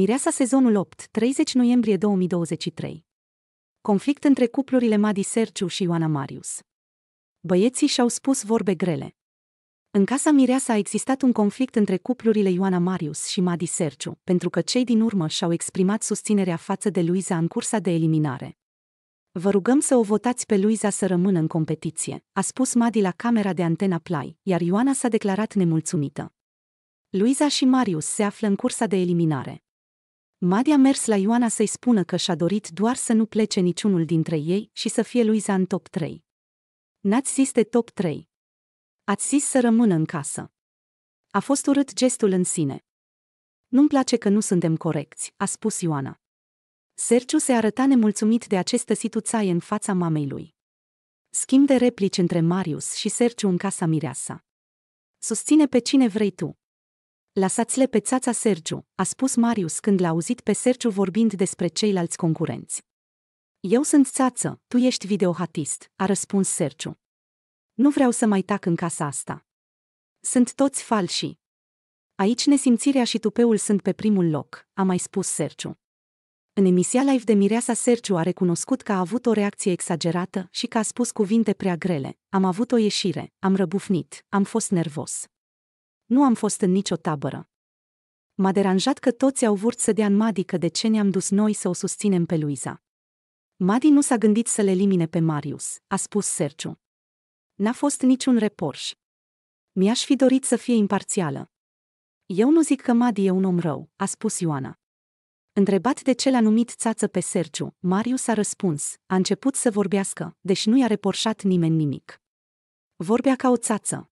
Mireasa sezonul 8, 30 noiembrie 2023. Conflict între cuplurile Madi Serciu și Ioana Marius. Băieții și-au spus vorbe grele. În casa Mireasa a existat un conflict între cuplurile Ioana Marius și Madi Serciu, pentru că cei din urmă și-au exprimat susținerea față de Luiza în cursa de eliminare. Vă rugăm să o votați pe Luiza să rămână în competiție, a spus Madi la camera de antena Play, iar Ioana s-a declarat nemulțumită. Luiza și Marius se află în cursa de eliminare. Madi a mers la Ioana să-i spună că și-a dorit doar să nu plece niciunul dintre ei și să fie Luiza în top 3. N-ați zis de top 3. Ați zis să rămână în casă. A fost urât gestul în sine. Nu-mi place că nu suntem corecți, a spus Ioana. Sergiu se arăta nemulțumit de acest situație în fața mamei lui. Schimb de replici între Marius și Sergiu în casa Mireasa. Susține pe cine vrei tu. Lăsați-le pe țața Sergiu, a spus Marius când l-a auzit pe Sergiu vorbind despre ceilalți concurenți. Eu sunt țață, tu ești videohatist, a răspuns Sergiu. Nu vreau să mai tac în casa asta. Sunt toți falși. Aici nesimțirea și tupeul sunt pe primul loc, a mai spus Sergiu. În emisia live de Mireasa Sergiu a recunoscut că a avut o reacție exagerată și că a spus cuvinte prea grele. Am avut o ieșire, am răbufnit, am fost nervos nu am fost în nicio tabără. M-a deranjat că toți au vrut să dea în Madi că de ce ne-am dus noi să o susținem pe Luiza. Madi nu s-a gândit să le elimine pe Marius, a spus Sergiu. N-a fost niciun reporș. Mi-aș fi dorit să fie imparțială. Eu nu zic că Madi e un om rău, a spus Ioana. Întrebat de ce l-a numit țață pe Sergiu, Marius a răspuns, a început să vorbească, deși nu i-a reporșat nimeni nimic. Vorbea ca o țață.